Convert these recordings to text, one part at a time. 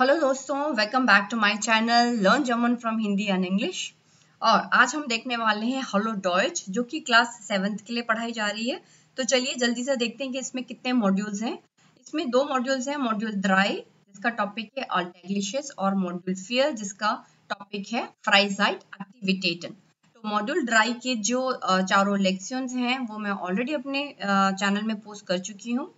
Hello दोस्तों welcome back to my channel learn German from Hindi and English और आज हम देखने वाले हैं हेलो डॉयच जो कि क्लास सेवन्थ के लिए पढ़ाई जा रही है तो चलिए जल्दी से देखते हैं कि इसमें कितने मॉड्यूल्स हैं इसमें दो मॉड्यूल्स हैं मॉड्यूल ड्राई जिसका टॉपिक है अल्टेग्लिशियस और मॉड्यूल फियर जिसका टॉपिक है फ्राइजाइट एक्टिविटेटन तो मॉड्यूल ड्राई के जो चारों लेक्शन हैं वो मैं ऑलरेडी अपने चैनल में पोस्ट कर चुकी हूँ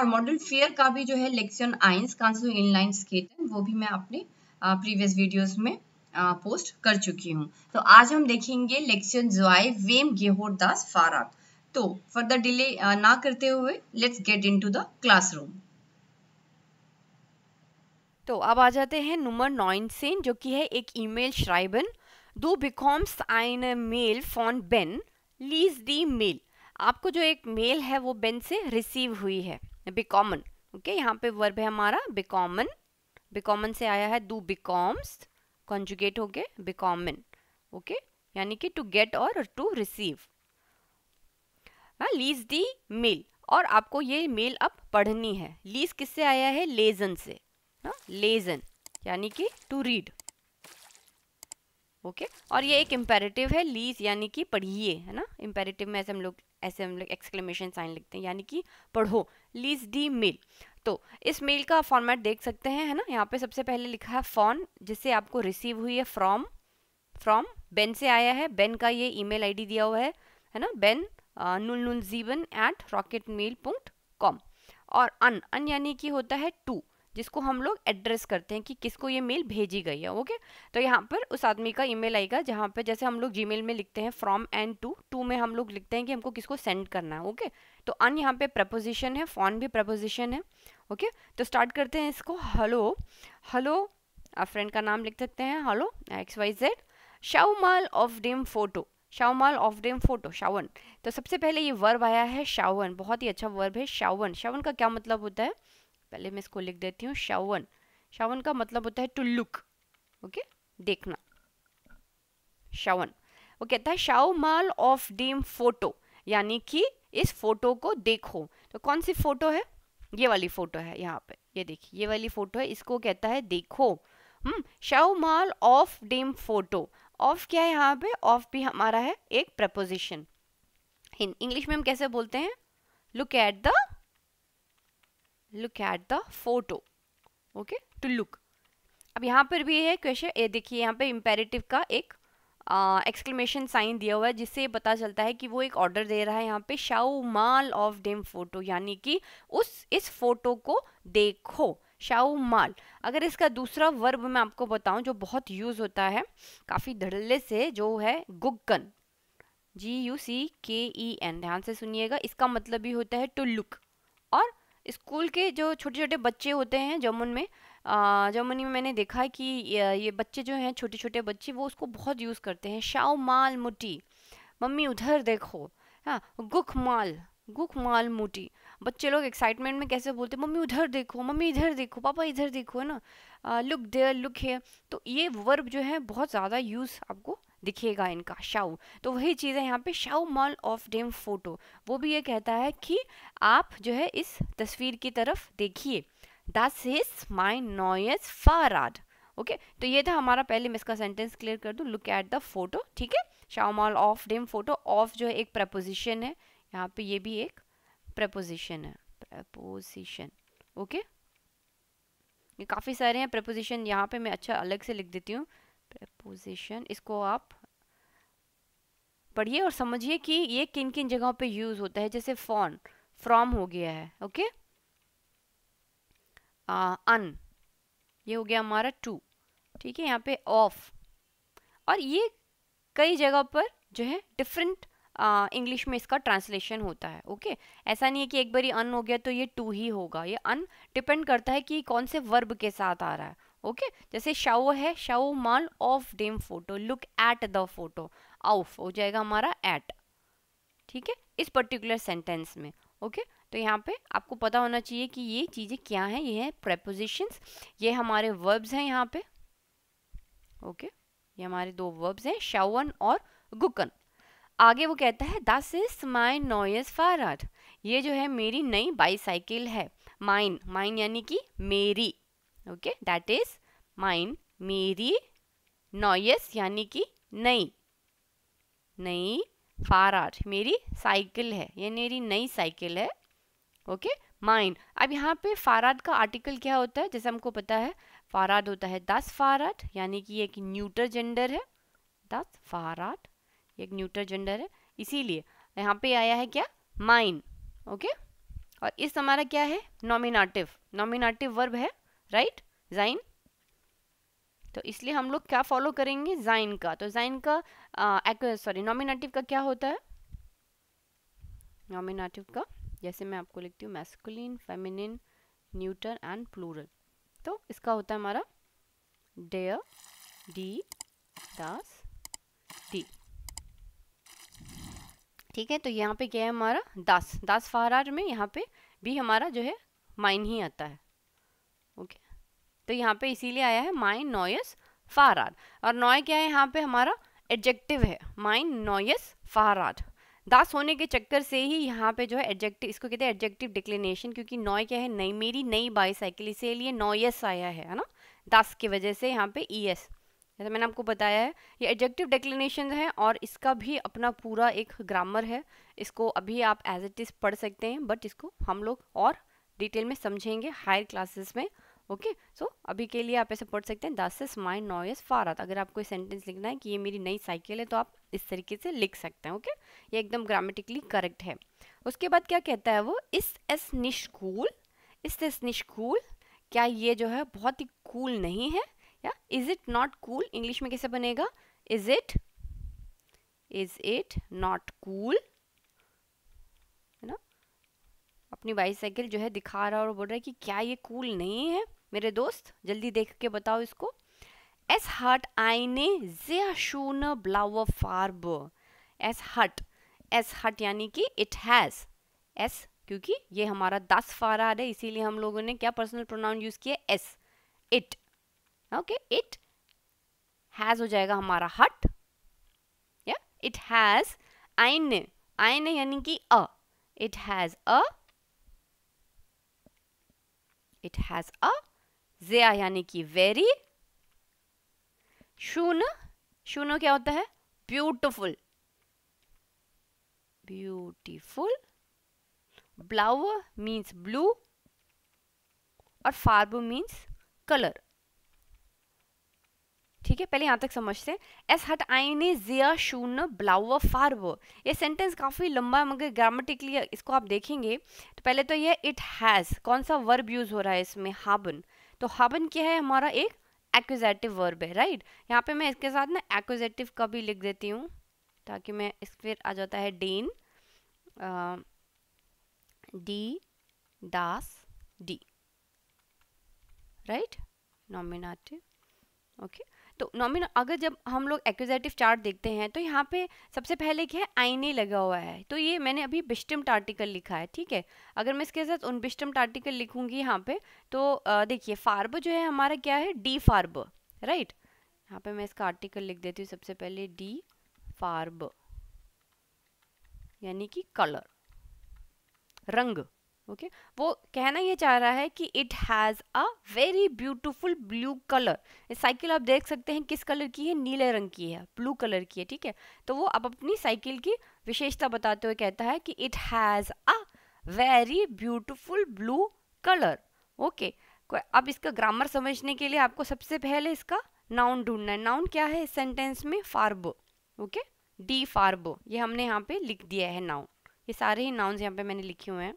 और मॉडल फेयर का भी जो है लेक्सियन आइंस कांसो इनलाइन स्केटन वो भी मैं अपने प्रीवियस वीडियोस में आ, पोस्ट कर चुकी हूँ तो आज हम देखेंगे लेक्सियन जोआई वेम गेहोर दास फाराक तो फर्दर डिले ना करते हुए let's get into the classroom तो अब आ जाते हैं नंबर नाइन सेन जो कि है एक ईमेल श्राइबन दो बिकॉम्स आइन मेल फॉन बेन लीज दी मेल आपको जो एक मेल है वो बेन से रिसीव हुई है बिकॉमन ओके यहाँ पे वर्ब है हमारा बिकॉमन बिकॉमन से आया है दू बिकॉम्स कॉन्जुगेट हो गए बिकॉमन ओके यानी कि टू गेट और टू रिसीव हाँ, लीज दी मेल और आपको ये मेल अब पढ़नी है लीज किससे आया है लेजन से हा? लेजन यानी कि टू रीड ओके और ये एक इम्पेरेटिव है लीज यानी कि पढ़िए है ना इम्पेरेटिव में ऐसे हम लोग ऐसे हम लोग एक्सक्लेमेशन साइन लिखते हैं यानी कि पढ़ो लीज डी मेल तो इस मेल का फॉर्मेट देख सकते हैं है ना यहाँ पे सबसे पहले लिखा है फॉन जिससे आपको रिसीव हुई है फ्रॉम फ्रॉम बेन से आया है बेन का ये ईमेल आईडी दिया हुआ है है ना बेन नूल नूल जीवन at rocket mail point com और अन अन यानी कि होता है टू जिसको हम लोग एड्रेस करते हैं कि किसको ये मेल भेजी गई है ओके तो यहाँ पर उस आदमी का ईमेल आएगा जहाँ पर जैसे हम लोग जी में लिखते हैं फ्रॉम एंड टू टू में हम लोग लिखते हैं कि हमको किसको सेंड करना है ओके तो अन यहाँ पे प्रपोजिशन है फॉन भी प्रपोजिशन है ओके तो स्टार्ट करते हैं इसको हलो हलो आप फ्रेंड का नाम लिख सकते हैं हेलो एक्स वाई जेड शाउमाल ऑफ डेम फोटो शावमाल ऑफ डेम फोटो शावन तो सबसे पहले ये वर्ब आया है शावन बहुत ही अच्छा वर्ब है शावन शावन का क्या मतलब होता है पहले मैं इसको लिख देती हूँ शावन शावन का मतलब होता है टू लुक ओके देखना शावन वो कहता है शाओ माल ऑफ डीम फोटो यानी कि इस फोटो को देखो तो कौन सी फोटो है ये वाली फोटो है यहाँ पे ये देखिए ये वाली फोटो है इसको कहता है देखो हम्म शाओ माल ऑफ डीम फोटो ऑफ क्या है यहाँ पे ऑफ भी हमारा है एक प्रपोजिशन इंग्लिश में हम कैसे बोलते हैं look at the look at the photo okay to look अब यहाँ पर भी है क्वेश्चन ये देखिए यहाँ पे इम्पेरेटिव का एक एक्सक्लेमेशन uh, साइन दिया हुआ है जिससे पता चलता है कि वो एक ऑर्डर दे रहा है यहाँ पे शाओ माल ऑफ डेम फोटो यानी कि उस इस फोटो को देखो शाओ माल अगर इसका दूसरा वर्ब मैं आपको बताऊँ जो बहुत यूज़ होता है काफ़ी धड़ल्ले से जो है गुगन जी यू सी के ई एन ध्यान से सुनिएगा इसका मतलब भी होता है टू लुक और स्कूल के जो छोटे छोटे बच्चे होते हैं जमुन में जर्मनी में मैंने देखा है कि ये बच्चे जो हैं छोटे छोटे बच्चे वो उसको बहुत यूज़ करते हैं शाओ माल मुटी मम्मी उधर देखो हाँ गुख माल गुख माल मुटी बच्चे लोग एक्साइटमेंट में कैसे बोलते मम्मी उधर देखो मम्मी इधर देखो पापा इधर देखो है ना लुक देयर लुक है तो ये वर्ब जो है बहुत ज़्यादा यूज़ आपको दिखेगा इनका शाऊ तो वही चीज़ है यहाँ पे शाऊ मॉल ऑफ डेम फोटो वो भी ये कहता है कि आप जो है इस तस्वीर की तरफ देखिए दस इज माई नॉयज फाराड ओके तो ये था हमारा पहले मैं इसका सेंटेंस क्लियर कर दूँ लुक एट द फोटो ठीक है शाऊ मॉल ऑफ डेम फोटो ऑफ जो है एक प्रपोजिशन है यहाँ पे ये भी एक प्रपोजिशन है प्रपोजिशन ओके okay? ये काफ़ी सारे हैं प्रपोजिशन यहाँ पे मैं अच्छा अलग से लिख देती हूँ प्रपोजिशन इसको आप पढ़िए और समझिए कि ये किन किन जगहों पे यूज़ होता है जैसे फॉन फ्रॉम हो गया है ओके अन ये हो गया हमारा टू ठीक है यहाँ पे ऑफ और ये कई जगह पर जो है डिफरेंट इंग्लिश में इसका ट्रांसलेशन होता है ओके ऐसा नहीं है कि एक बार अन हो गया तो ये टू ही होगा ये अन डिपेंड करता है कि कौन से वर्ब के साथ आ रहा है ओके जैसे शाओ है शाओ माल ऑफ डेम फोटो लुक एट द फोटो आउफ हो जाएगा हमारा एट ठीक है इस पर्टिकुलर सेंटेंस में ओके okay? तो यहाँ पे आपको पता होना चाहिए कि ये चीज़ें क्या हैं ये है प्रपोजिशंस ये हमारे वर्ब्स हैं यहाँ पे ओके okay? ये हमारे दो वर्ब्स हैं शावन और गुकन आगे वो कहता है दस इज माई नॉयस फार ये जो है मेरी नई बाईसाइकिल है माइन माइन यानी कि मेरी ओके दैट इज माइन मेरी नॉयस यानी कि नई नई आर मेरी साइकिल है ये मेरी नई साइकिल है ओके माइन अब यहाँ पे फाराद का आर्टिकल क्या होता है जैसे हमको पता है फाराद होता है दस फाराद यानी कि एक न्यूटर जेंडर है दस फाराद एक न्यूटर जेंडर है इसीलिए यहाँ पे आया है क्या माइन ओके okay? और इस हमारा क्या है नॉमिनाटिव नॉमिनाटिव वर्ब है राइट जाइन तो इसलिए हम लोग क्या फॉलो करेंगे जाइन का तो जाइन का सॉरी नॉमिनेटिव का क्या होता है नॉमिनेटिव का जैसे मैं आपको लिखती हूँ masculine feminine neuter and plural तो इसका होता है हमारा डेयर डी दास डी ठीक है तो यहाँ पे क्या है हमारा दास दास फहरार में यहाँ पे भी हमारा जो है माइन ही आता है तो यहाँ पे इसीलिए आया है माइन नॉयस फाराद और नॉय क्या है यहाँ पे हमारा एडजेक्टिव है माइन नॉयस फाराद दास होने के चक्कर से ही यहाँ पे जो है एडजेक्टिव इसको कहते हैं एडजेक्टिव डिक्लिनेशन क्योंकि नॉय क्या है नई मेरी नई बाईसाइकिल इसीलिए नॉयस आया है ना दास की वजह से यहाँ पे ई एस जैसे मैंने आपको बताया है ये एडजेक्टिव डिक्लिनेशन है और इसका भी अपना पूरा एक ग्रामर है इसको अभी आप एज इट इज़ पढ़ सकते हैं बट इसको हम लोग और डिटेल में समझेंगे हायर क्लासेस में ओके okay? सो so, अभी के लिए आप ऐसे पढ़ सकते हैं दस इज माई नॉइज फारत अगर आपको सेंटेंस लिखना है कि ये मेरी नई साइकिल है तो आप इस तरीके से लिख सकते हैं ओके okay? ये एकदम ग्रामेटिकली करेक्ट है उसके बाद क्या कहता है वो इस एस निशकूल इस एस निशकूल क्या ये जो है बहुत ही कूल cool नहीं है या is it not cool English में कैसे बनेगा is it is it not cool है ना अपनी बाईसाइकिल जो है दिखा रहा है और बोल रहा है कि क्या ये कूल cool नहीं है मेरे दोस्त जल्दी देख के बताओ इसको एस हट आई ने schöne blaue फार्ब एस हट एस हट यानी कि इट हैज एस क्योंकि ये हमारा दस फार है इसीलिए हम लोगों ने क्या पर्सनल प्रोनाउन यूज़ किया एस इट ओके इट हैज़ हो जाएगा हमारा हट या इट हैज़ आइन आइन यानी कि uh it has a it has a ज़िया यानी कि वेरी शून शून क्या होता है ब्यूटिफुल ब्यूटिफुल ब्लाउ मीन्स ब्लू और फार्बो मीन्स कलर ठीक है पहले यहां तक समझते हैं एस हट आई ने जिया शून ब्लाउ फार्ब ये सेंटेंस काफ़ी लंबा है मगर ग्रामेटिकली इसको आप देखेंगे तो पहले तो ये इट हैज़ कौन सा वर्ब यूज़ हो रहा है इसमें हाबन तो हबन क्या है हमारा एक एक्विजेटिव वर्ब है राइट यहाँ पे मैं इसके साथ ना एक्विजेटिव का भी लिख देती हूँ ताकि मैं इस फिर आ जाता है डेन डी दास डी राइट नॉमिनाटिव ओके तो नॉमिन अगर जब हम लोग एक्विजेटिव चार्ट देखते हैं तो यहाँ पे सबसे पहले क्या है आईने लगा हुआ है तो ये मैंने अभी बिस्टम्ड आर्टिकल लिखा है ठीक है अगर मैं इसके साथ उन बिस्टम्ड आर्टिकल लिखूंगी यहाँ पे तो देखिए फार्ब जो है हमारा क्या है डी फार्ब राइट यहाँ पे मैं इसका आर्टिकल लिख देती हूँ सबसे पहले डी फार्ब यानी कि कलर रंग ओके okay? वो कहना ये चाह रहा है कि it has a very beautiful blue colour इस साइकिल आप देख सकते हैं किस कलर की है नीले रंग की है ब्लू कलर की है ठीक है तो वो आप अपनी साइकिल की विशेषता बताते हुए कहता है कि it has a very beautiful blue colour okay अब इसका ग्रामर समझने के लिए आपको सबसे पहले इसका नाउन ढूंढना है नाउन क्या है इस सेंटेंस में फार्ब ओके डी फार्ब ये हमने यहाँ पे लिख दिया है नाउन ये सारे ही नाउन्स यहाँ पे मैंने लिखे हुए हैं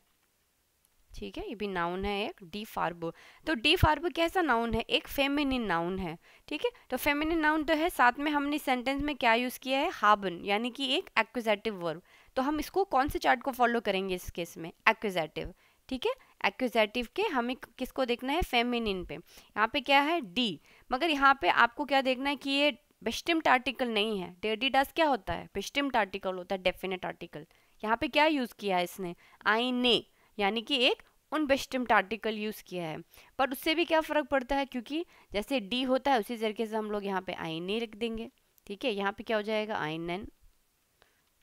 ठीक है ये भी नाउन है एक डी फार्बो तो डी फार्बो कैसा नाउन है एक फेमिनिन नाउन है ठीक है तो फेमिनिन नाउन तो है साथ में हमने सेंटेंस में क्या यूज़ किया है हाबन यानी कि एक एक्विजेटिव वर्ब तो हम इसको कौन से चार्ट को फॉलो करेंगे इस केस में एक्विजेटिव ठीक है एक्विजेटिव के हमें किसको देखना है फेमिनिन पे यहाँ पे क्या है डी मगर यहाँ पे आपको क्या देखना है कि ये बेस्टिम्ट आर्टिकल नहीं है डेडी डस क्या होता है बेस्टिम्ट आर्टिकल होता है डेफिनेट आर्टिकल यहाँ पे क्या यूज़ किया है इसने आई ने यानी कि एक अनबेस्टम्ड आर्टिकल यूज़ किया है पर उससे भी क्या फ़र्क पड़ता है क्योंकि जैसे डी होता है उसी तरीके से हम लोग यहाँ पे आइन ए रख देंगे ठीक है यहाँ पे क्या हो जाएगा आई एन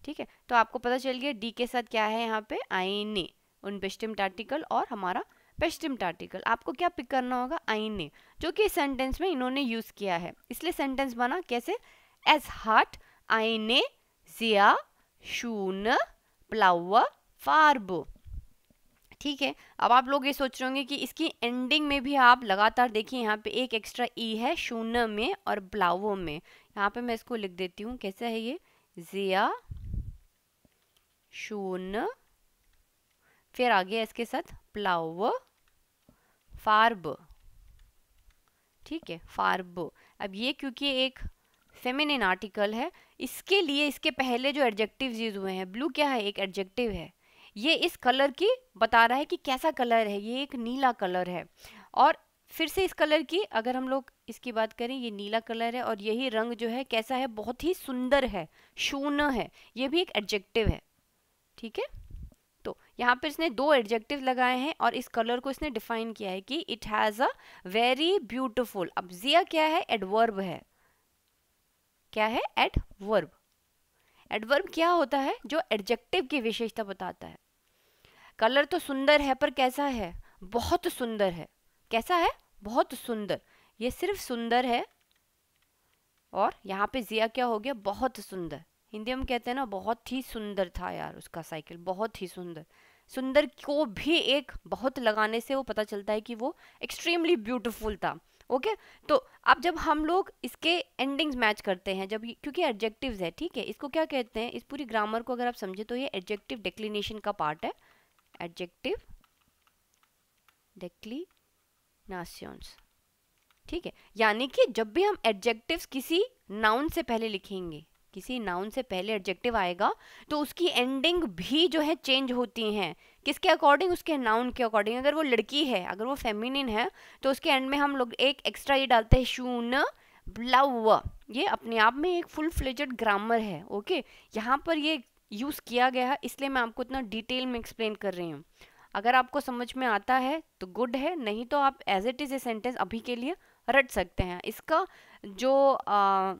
ठीक है तो आपको पता चल गया डी के साथ क्या है यहाँ पे आइन ए अनबेस्टम्ड आर्टिकल और हमारा बेस्टिम्ड आर्टिकल आपको क्या पिक करना होगा आई ने जो कि सेंटेंस में इन्होंने यूज़ किया है इसलिए सेंटेंस बना कैसे एज हार्ट आई ने जिया शून प्लाव फार्बो ठीक है अब आप लोग ये सोच रहे होंगे कि इसकी एंडिंग में भी आप लगातार देखिए यहाँ पे एक एक्स्ट्रा ई e है शून्य में और ब्लावो में यहाँ पे मैं इसको लिख देती हूँ कैसा है ये जिया शून्य फिर आगे इसके साथ प्लाव फार्ब ठीक है फार्ब अब ये क्योंकि एक फेमिनिन आर्टिकल है इसके लिए इसके पहले जो एडजेक्टिव्स यूज हुए हैं ब्लू क्या है एक एडजेक्टिव है ये इस कलर की बता रहा है कि कैसा कलर है ये एक नीला कलर है और फिर से इस कलर की अगर हम लोग इसकी बात करें ये नीला कलर है और यही रंग जो है कैसा है बहुत ही सुंदर है शून्य है ये भी एक एडजेक्टिव है ठीक है तो यहाँ पर इसने दो एडजेक्टिव लगाए हैं और इस कलर को इसने डिफाइन किया है कि it has a very beautiful अब जिया क्या है एडवर्ब है क्या है एडवर्ब एडवर्ब क्या होता है जो एडजेक्टिव की विशेषता बताता है कलर तो सुंदर है पर कैसा है बहुत सुंदर है कैसा है बहुत सुंदर ये सिर्फ सुंदर है और यहाँ पे जिया क्या हो गया बहुत सुंदर हिंदी हम कहते हैं ना बहुत ही सुंदर था यार उसका साइकिल बहुत ही सुंदर सुंदर को भी एक बहुत लगाने से वो पता चलता है कि वो एक्सट्रीमली ब्यूटीफुल था ओके तो अब जब हम लोग इसके एंडिंग्स मैच करते हैं जब क्योंकि एडजेक्टिव्स है ठीक है इसको क्या कहते हैं इस पूरी ग्रामर को अगर आप समझे तो ये एडजेक्टिव डिक्लिनेशन का पार्ट है एडजेक्टिव डेक्लीस ठीक है यानी कि जब भी हम एडजेक्टिव किसी नाउन से पहले लिखेंगे किसी नाउन से पहले एडजेक्टिव आएगा तो उसकी एंडिंग भी जो है चेंज होती हैं किसके अकॉर्डिंग उसके नाउन के अकॉर्डिंग अगर वो लड़की है अगर वो फेमिनिन है तो उसके एंड में हम लोग एक एक्स्ट्रा ये डालते हैं शून ब्लाउ ये अपने आप में एक फुल फ्लेजड ग्रामर है ओके यहाँ पर ये यूज़ किया गया है इसलिए मैं आपको इतना डिटेल में एक्सप्लेन कर रही हूँ अगर आपको समझ में आता है तो गुड है नहीं तो आप as it is a sentence अभी के लिए रट सकते हैं इसका जो आ,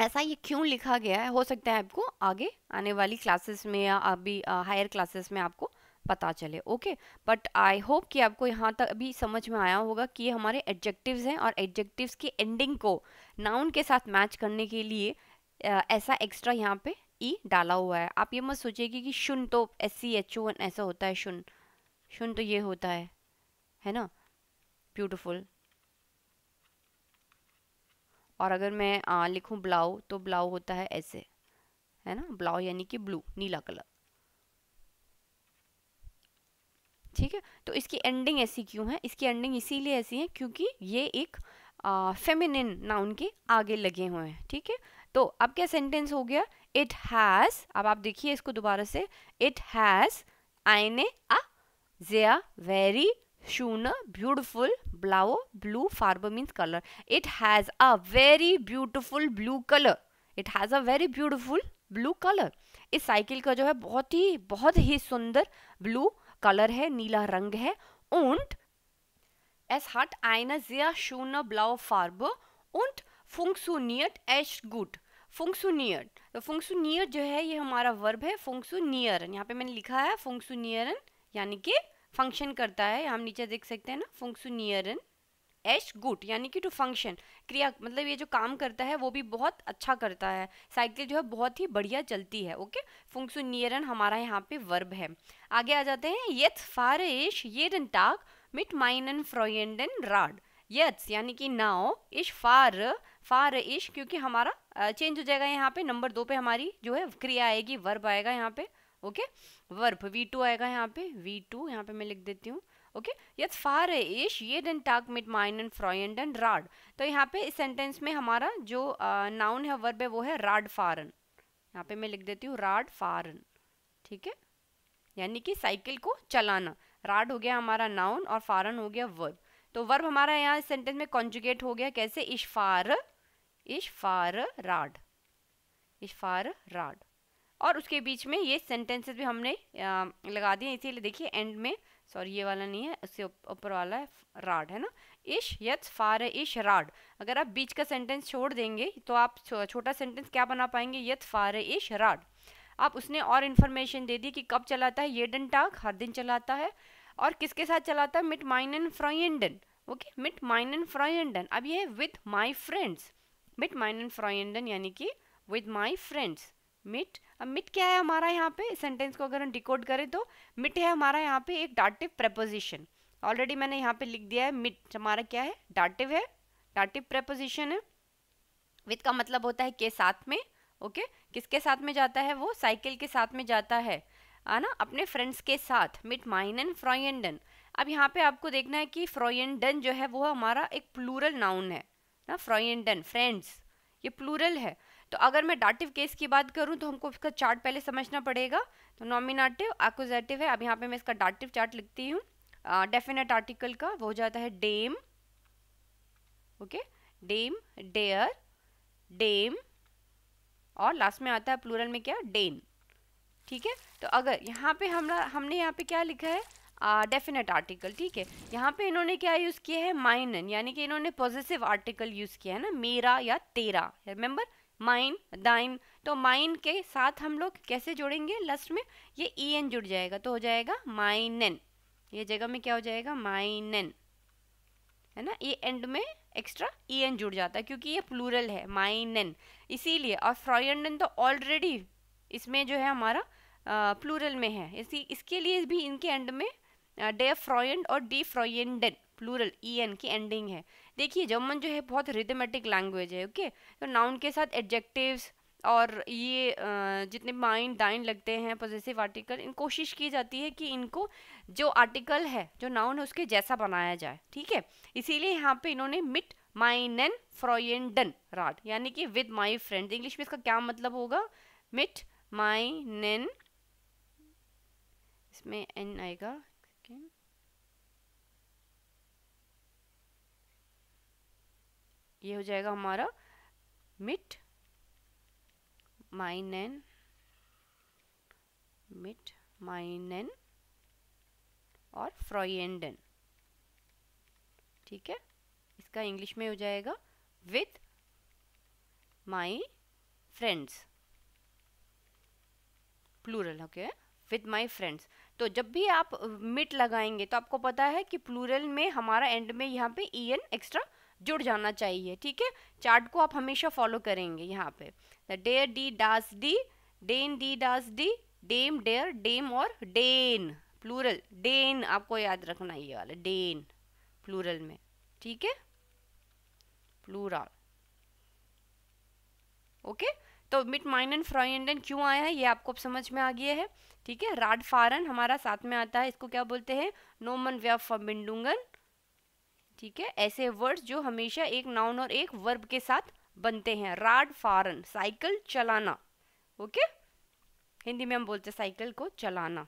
ऐसा ये क्यों लिखा गया है हो सकता है आपको आगे आने वाली क्लासेस में या अभी हायर क्लासेस में आपको पता चले ओके बट आई होप कि आपको यहाँ तक अभी समझ में आया होगा कि ये हमारे एडजेक्टिव्स हैं और एडजेक्टिव्स की एंडिंग को नाउन के साथ मैच करने के लिए आ, ऐसा एक्स्ट्रा यहाँ पे ई e डाला हुआ है आप ये मत सोचिए कि शुन तो एस सी एच ओ ऐसा होता है शुन शुन तो ये होता है है ना ब्यूटिफुल और अगर मैं लिखूं ब्लाउ तो ब्लाउ होता है ऐसे है ना ब्लाउ यानी कि ब्लू नीला कलर ठीक है तो इसकी एंडिंग ऐसी क्यों है इसकी एंडिंग इसीलिए ऐसी है क्योंकि ये एक फेमिनिन नाउन के आगे लगे हुए हैं ठीक है तो अब क्या सेंटेंस हो गया इट हैज अब आप देखिए इसको दोबारा से इट हैज आई ने अ वेरी शून ब्यूटिफुल ब्लाउ ब्लू फार्बर means colour it has a very beautiful blue colour it has a very beautiful blue colour इस साइकिल का जो है बहुत ही बहुत ही सुंदर ब्लू कलर है नीला रंग है उंट एस हट आई ने जिया शून ब्लाउ फार्ब उंट फुंसूनियट एच गुड फंक्सूनियर तो फंक्सूनियर जो है ये हमारा वर्ब है फंक्सूनियरन यहाँ पे मैंने लिखा है फंक्सूनियरन यानी कि फंक्शन करता है हम नीचे देख सकते हैं ना फंक्सूनियरन एश गुड यानी कि टू फंक्शन क्रिया मतलब ये जो काम करता है वो भी बहुत अच्छा करता है साइकिल जो है बहुत ही बढ़िया चलती है ओके फंक्सूनियरन हमारा यहाँ पे वर्ब है आगे आ जाते हैं ये फार इश ये टाक मिट माइनन एन राड यानी कि नाओ इश फार फार इश क्योंकि हमारा चेंज हो जाएगा यहाँ पे नंबर दो पे हमारी जो है क्रिया आएगी वर्ब आएगा यहाँ पे ओके वर्ब वी टू आएगा यहाँ पे वी टू यहाँ पे मैं लिख देती हूँ ओके यस फार एश ये डेन टाक मिट माइन एंड फ्रॉइंड एंड राड तो यहाँ पे इस सेंटेंस में हमारा जो नाउन है वर्ब है वो है राड फारन यहाँ पे मैं लिख देती हूँ राड फारन ठीक है यानी कि साइकिल को चलाना राड हो गया हमारा नाउन और फारन हो गया वर्ब तो वर्ब हमारा यहाँ इस सेंटेंस में कॉन्जुगेट हो गया कैसे इशफार फार राड और उसके बीच में ये सेंटेंसेस भी हमने आ, लगा दिए इसीलिए देखिए एंड में सॉरी ये वाला नहीं है उससे ऊपर वाला है राड है ना इश यथ फार इश राड अगर आप बीच का सेंटेंस छोड़ देंगे तो आप छोटा सेंटेंस क्या बना पाएंगे यथ फार इश राड आप उसने और इन्फॉर्मेशन दे दी कि कब चलाता है ये डन टाग हर दिन चलाता है और किसके साथ चलाता है मिट माइन एंड फ्रॉइंडन ओके मिट माइन एंड फ्रॉइंडन अब ये है विथ माई फ्रेंड्स मिट माइन एंड फ्रॉइंडन यानी कि विद माई फ्रेंड्स मिट अब मिट क्या है हमारा यहाँ पे सेंटेंस को अगर हम डिकोड करें तो मिट है हमारा यहाँ पे एक डाटिव प्रपोजिशन ऑलरेडी मैंने यहाँ पे लिख दिया है मिट हमारा क्या है डाटिव है डाटिव प्रपोजिशन है विथ का मतलब होता है के साथ में ओके okay? किसके साथ में जाता है वो साइकिल के साथ में जाता है है ना अपने फ्रेंड्स के साथ मिट माइन एंड फ्रॉयडन अब यहाँ पे आपको देखना है कि फ्रॉयडन जो है वो हमारा एक प्लूरल नाउन है ना फ्रॉयडन फ्रेंड्स ये प्लूरल है तो अगर मैं डाटिव केस की बात करूँ तो हमको इसका चार्ट पहले समझना पड़ेगा तो नॉमिनाटिव एक्जेटिव है अब यहाँ पे मैं इसका डाटिव चार्ट लिखती हूँ डेफिनेट आर्टिकल का वो हो जाता है डेम ओके डेम डेयर डेम और लास्ट में आता है प्लूरल में क्या डेन ठीक है तो अगर यहाँ पे हमने यहाँ पे क्या लिखा है डेफिनेट आर्टिकल ठीक है यहाँ पे इन्होंने क्या यूज़ किया है माइनन यानी कि इन्होंने पॉजिटिव आर्टिकल यूज़ किया है ना मेरा या तेरा रिमेंबर माइन दाइन तो माइन के साथ हम लोग कैसे जोड़ेंगे लास्ट में ये ई एन जुड़ जाएगा तो हो जाएगा माइनन ये जगह में क्या हो जाएगा माइनन है ना ये एंड में एक्स्ट्रा ई एन जुड़ जाता है क्योंकि ये प्लूरल है माइनन इसीलिए और फ्रॉयनन तो ऑलरेडी इसमें जो है हमारा प्लूरल में है इसी इसके लिए भी इनके एंड में डे फ्रॉयड और डी फ्रॉयडन प्लूरल ई एन की एंडिंग है देखिए जर्मन जो है बहुत रिदमेटिक लैंग्वेज है ओके तो नाउन के साथ एडजेक्टिव्स और ये जितने माइंड दाइन लगते हैं पॉजिटिव आर्टिकल इन कोशिश की जाती है कि इनको जो आर्टिकल है जो नाउन है उसके जैसा बनाया जाए ठीक है इसीलिए यहाँ पे इन्होंने मिट माइनन फ्रॉयडन राट यानी कि विद माई फ्रेंड इंग्लिश में इसका क्या मतलब होगा मिट माई नैन इसमें एन आएगा second. ये हो जाएगा हमारा मिट एन मिट एन और फ्रॉयडन ठीक है इसका इंग्लिश में हो जाएगा with my friends plural okay with my friends तो जब भी आप मिट लगाएंगे तो आपको पता है कि प्लूरल में हमारा एंड में यहाँ पे ई एन एक्स्ट्रा जुड़ जाना चाहिए ठीक है चार्ट को आप हमेशा फॉलो करेंगे यहाँ पे डेयर डी डास डी डेन डी डास डी डेम डेयर डेम और डेन प्लूरल डेन आपको याद रखना ये वाला डेन प्लूरल में ठीक है प्लूरल ओके तो मिट माइन एंड फ्रॉइंड क्यों आया है ये आपको अब समझ में आ गया है ठीक है राडफारन हमारा साथ में आता है इसको क्या बोलते हैं नोमन व्यफ फबिंडुंगन ठीक है ऐसे वर्ड्स जो हमेशा एक नाउन और एक वर्ब के साथ बनते हैं राड फारन साइकिल चलाना ओके हिंदी में हम बोलते हैं साइकिल को चलाना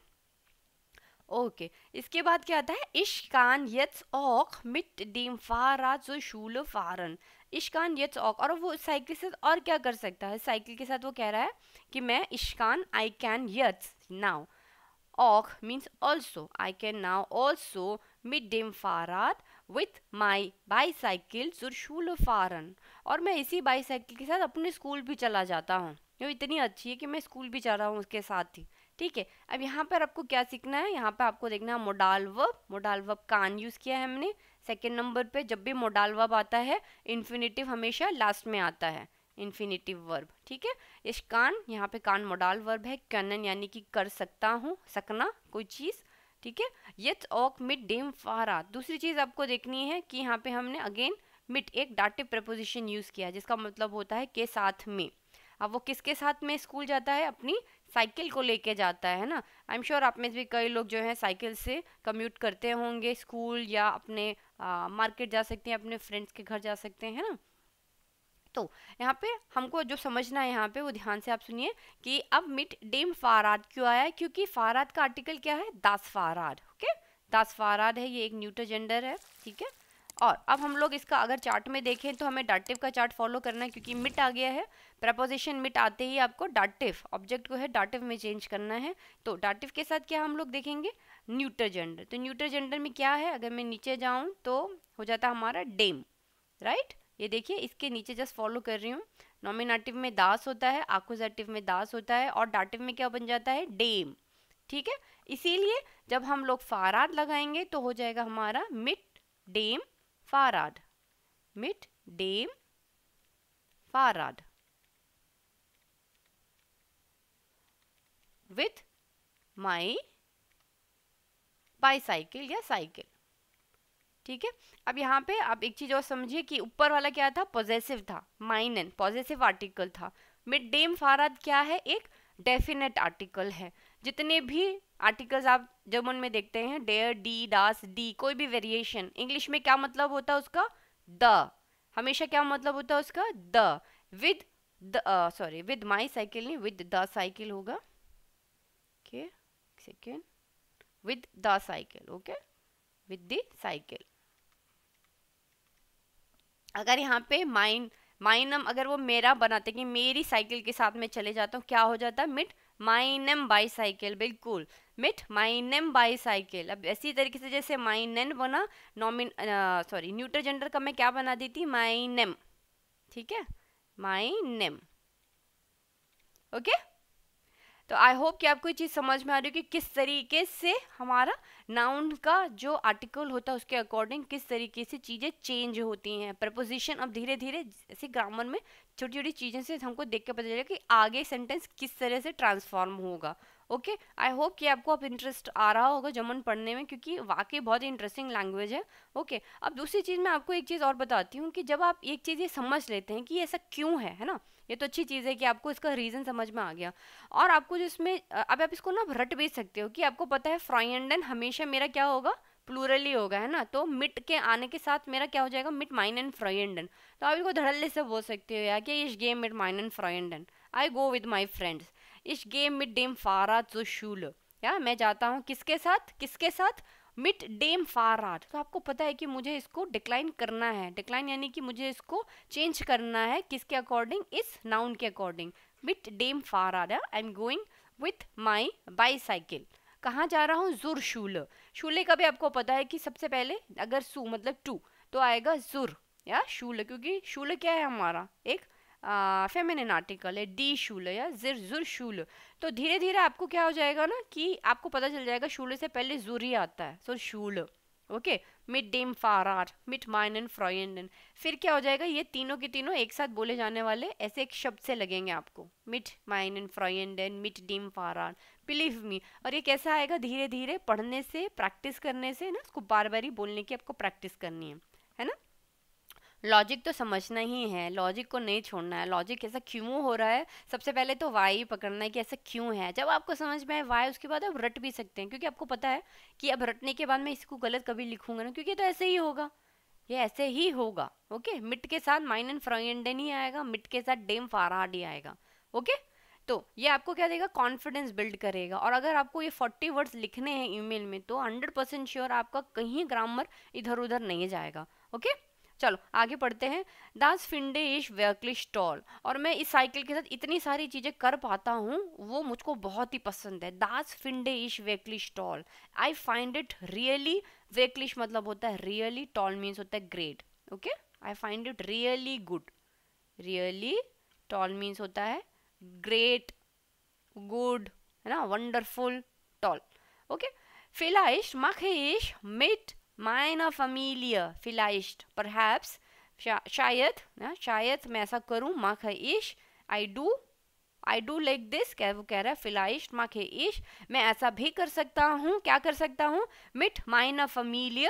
ओके इसके बाद क्या आता है इश्कान यत्स ओक मिट डीम फारा जो शूल फारन इश्कान यत्स ओक और वो साइकिल के साथ और क्या कर सकता है साइकिल के साथ वो कह रहा है कि मैं इश्कान आई कैन यथ नाउ ऑख means also I can now also मिड dem फारात विथ माई बाई साइकिल सुरशूल फारन और मैं इसी बाईसाइकिल के साथ अपने स्कूल भी चला जाता हूँ ये इतनी अच्छी है कि मैं स्कूल भी जा रहा हूँ उसके साथ ही ठीक है अब यहाँ पर आपको क्या सीखना है यहाँ पर आपको देखना है मोडाल वर्ब मोडाल कान यूज़ किया है हमने सेकेंड नंबर पे जब भी मोडाल आता है इन्फिनेटिव हमेशा लास्ट में आता है इन्फिनेटिव वर्ब ठीक है इस कान यहाँ पे कान मोडाल वर्ब है कैनन यानी कि कर सकता हूँ सकना कोई चीज़ ठीक है यथ ऑक मिट डेम फारा दूसरी चीज़ आपको देखनी है कि यहाँ पे हमने अगेन मिट एक डाटिव प्रपोजिशन यूज़ किया जिसका मतलब होता है के साथ में अब वो किसके साथ में स्कूल जाता है अपनी साइकिल को लेके जाता है ना आई एम श्योर आप में भी कई लोग जो हैं साइकिल से कम्यूट करते होंगे स्कूल या अपने मार्केट जा सकते हैं अपने फ्रेंड्स के घर जा सकते हैं ना तो यहाँ पे हमको जो समझना है यहाँ पे वो ध्यान से आप सुनिए कि अब मिट डेम फाराद क्यों आया है क्योंकि फाराद का आर्टिकल क्या है दास फाराद ओके दास फाराद है ये एक न्यूट्रो जेंडर है ठीक है और अब हम लोग इसका अगर चार्ट में देखें तो हमें डाटिव का चार्ट फॉलो करना है क्योंकि मिट आ गया है प्रपोजिशन मिट आते ही आपको डाटिव ऑब्जेक्ट को है डाटिव में चेंज करना है तो डाटिव के साथ क्या हम लोग देखेंगे न्यूटर जेंडर तो न्यूटर जेंडर में क्या है अगर मैं नीचे जाऊँ तो हो जाता हमारा डेम राइट ये देखिए इसके नीचे जस्ट फॉलो कर रही हूँ नॉमिनाटिव में दास होता है आकोजाटिव में दास होता है और डाटिव में क्या बन जाता है डेम ठीक है इसीलिए जब हम लोग फाराद लगाएंगे तो हो जाएगा हमारा मिट डेम फाराद मिट डेम फाराद विथ माई बाईसाइकिल या साइकिल ठीक है अब यहाँ पे आप एक चीज़ और समझिए कि ऊपर वाला क्या था पॉजिटिव था एन पॉजिटिव आर्टिकल था मिड डेम फाराद क्या है एक डेफिनेट आर्टिकल है जितने भी आर्टिकल्स आप जर्मन में देखते हैं डेयर डी डास डी कोई भी वेरिएशन इंग्लिश में क्या मतलब होता है उसका द हमेशा क्या मतलब होता है उसका the with the sorry with my cycle नहीं विद द साइकिल होगा okay second with the cycle okay with the cycle अगर यहाँ पे माइन माइनम अगर वो मेरा बनाते कि मेरी साइकिल के साथ में चले जाता हूँ क्या हो जाता मिट माइनम बाई साइकिल बिल्कुल मिट माइनम बाई साइकिल अब इसी तरीके से जैसे माइनन बना नॉमिन सॉरी न्यूट्रल जेंडर का मैं क्या बना दी थी माइनम ठीक है माइनम ओके okay? तो आई होप कि आपको ये चीज़ समझ में आ रही हो कि किस तरीके से हमारा नाउन का जो आर्टिकल होता है उसके अकॉर्डिंग किस तरीके से चीज़ें चेंज होती हैं प्रपोजिशन अब धीरे धीरे ऐसे ग्रामर में छोटी छोटी चीज़ें से हमको देख के पता चलेगा कि आगे सेंटेंस किस तरह से ट्रांसफॉर्म होगा ओके आई होप कि आपको अब इंटरेस्ट आ रहा होगा जमन पढ़ने में क्योंकि वाकई बहुत ही इंटरेस्टिंग लैंग्वेज है ओके okay, अब दूसरी चीज़ मैं आपको एक चीज़ और बताती हूँ कि जब आप एक चीज़ ये समझ लेते हैं कि ऐसा क्यों है है ना ये तो अच्छी चीज़ है कि आपको इसका रीज़न समझ में आ गया और आपको जो इसमें अब आप इसको ना रट बेच सकते हो कि आपको पता है फ्राइंडन हमेशा मेरा क्या होगा प्लूरली होगा है ना तो मिट के आने के साथ मेरा क्या हो जाएगा मिट माइन एंड फ्राइंडन तो आप इसको धड़ल्ले से बोल सकते हो यार कि इस गेम मिट माइन एंड फ्राइंडन I go with my friends इस गेम मिट डेम फारा जो शूल या मैं जाता हूँ किसके साथ किसके साथ मिट डेम फार तो आपको पता है कि मुझे इसको डिक्लाइन करना है डिक्लाइन यानी कि मुझे इसको चेंज करना है किसके अकॉर्डिंग इस नाउन के अकॉर्डिंग मिट डेम फार आर I am going with my bicycle कहाँ जा रहा हूँ जुर शूल शूले का भी आपको पता है कि सबसे पहले अगर सू मतलब टू तो आएगा जुर या शूल क्योंकि शूल क्या है हमारा एक फेमिनिन आर्टिकल है डी शूल या जिर जुर शूल तो धीरे धीरे आपको क्या हो जाएगा ना कि आपको पता चल जाएगा शूल से पहले जुर ही आता है सो शूल ओके मिट डेम फार मिट माइनन फ्रॉयन फिर क्या हो जाएगा ये तीनों के तीनों एक साथ बोले जाने वाले ऐसे एक शब्द से लगेंगे आपको मिट माइन माइनन फ्रॉयन मिट डेम फार बिलीव मी और ये कैसा आएगा धीरे धीरे पढ़ने से प्रैक्टिस करने से ना उसको बार बार ही बोलने की आपको प्रैक्टिस करनी है लॉजिक तो समझना ही है लॉजिक को नहीं छोड़ना है लॉजिक ऐसा क्यों हो रहा है सबसे पहले तो वाई पकड़ना है कि ऐसा क्यों है जब आपको समझ में आए वाई उसके बाद आप रट भी सकते हैं क्योंकि आपको पता है कि अब रटने के बाद मैं इसको गलत कभी लिखूंगा ना क्योंकि तो ऐसे ही होगा ये ऐसे ही होगा ओके मिट के साथ माइन एंड फ्रॉइंडन ही आएगा मिट के साथ डेम फाराड ही आएगा ओके तो ये आपको क्या देगा कॉन्फिडेंस बिल्ड करेगा और अगर आपको ये फोर्टी वर्ड्स लिखने हैं ईमेल में तो हंड्रेड परसेंट श्योर आपका कहीं ग्रामर इधर उधर नहीं जाएगा ओके चलो आगे पढ़ते हैं दास फिंडे इज वर्कली स्टॉल और मैं इस साइकिल के साथ इतनी सारी चीज़ें कर पाता हूँ वो मुझको बहुत ही पसंद है दास फिंडे इज वर्कली स्टॉल आई फाइंड इट रियली वेकलिश मतलब होता है रियली टॉल मीन्स होता है great okay I find it really good really टॉल मीन्स होता है ग्रेट गुड है ना वंडरफुल टॉल ओके फिलाइश mache ich meiner Familie vielleicht, perhaps, शायद ना शायद मैं ऐसा करूँ माँ खे ईश I do I do like this कह वो कह रहा है फिलाइश माँ खे ईश मैं ऐसा भी कर सकता हूँ क्या कर सकता हूँ मिट माइनर फमीलिय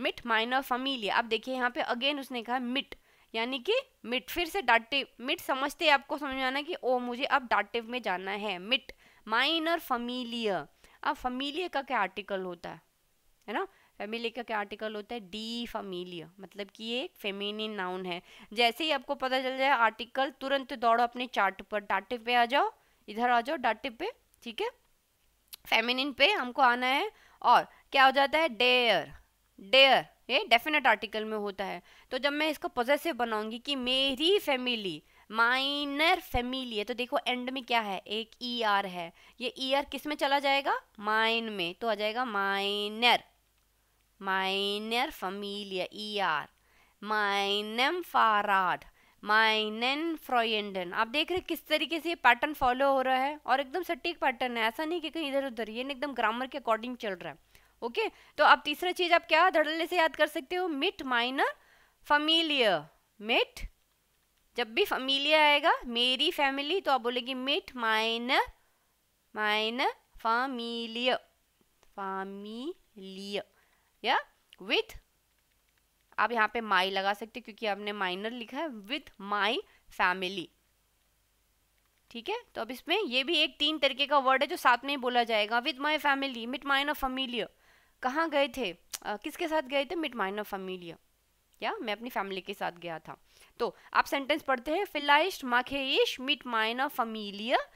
मिट माइनर फमीलिया अब देखिए यहाँ पे अगेन उसने कहा मिट यानी कि मिट फिर से डाटिव मिट समझते आपको समझ में आना कि ओ मुझे अब डाटिव में जाना है मिट माइनर फमीलियर अब फमीलियर का क्या आर्टिकल होता है है ना फेमिलिया का क्या आर्टिकल होता है डी फमीलिया मतलब कि ये एक फेमिनिन नाउन है जैसे ही आपको पता चल जाए आर्टिकल तुरंत दौड़ो अपने चार्ट पर डाटे पे आ जाओ इधर आ जाओ डाटे पे ठीक है फेमिनिन पे हमको आना है और क्या हो जाता है डेयर डेयर ये डेफिनेट आर्टिकल में होता है तो जब मैं इसको पोजेसिव बनाऊंगी कि मेरी फैमिली माइनर फैमिली है तो देखो एंड में क्या है एक ई e ER आर है ये ई e ER आर किस में चला जाएगा माइन में तो आ जाएगा माइनर meiner Familie, ihr, meinem Fahrrad, meinen Freunden. आप देख रहे हैं किस तरीके से ये पैटर्न फॉलो हो रहा है और एकदम सटीक पैटर्न है ऐसा नहीं कि कहीं इधर उधर ये एकदम ग्रामर के अकॉर्डिंग चल रहा है ओके तो अब तीसरा चीज आप क्या धड़ल्ले से याद कर सकते हो मिट माइनर फमीलियर मिट जब भी फमीलिया आएगा मेरी फैमिली तो आप बोलेगी मिट माइनर माइनर फमीलिय फामीलियर या विथ आप यहाँ पे माई लगा सकते क्योंकि आपने माइनर लिखा है विथ माई फैमिली ठीक है तो अब इसमें ये भी एक तीन तरीके का वर्ड है जो साथ में ही बोला जाएगा विथ माई फैमिली मिट माइन ऑफ फमीलियर कहाँ गए थे आ, किसके साथ गए थे मिट माइन ऑफ फमीलियर या मैं अपनी फैमिली के साथ गया था तो आप सेंटेंस पढ़ते हैं फिलाइश माखे मिट माइन ऑफ फमीलियर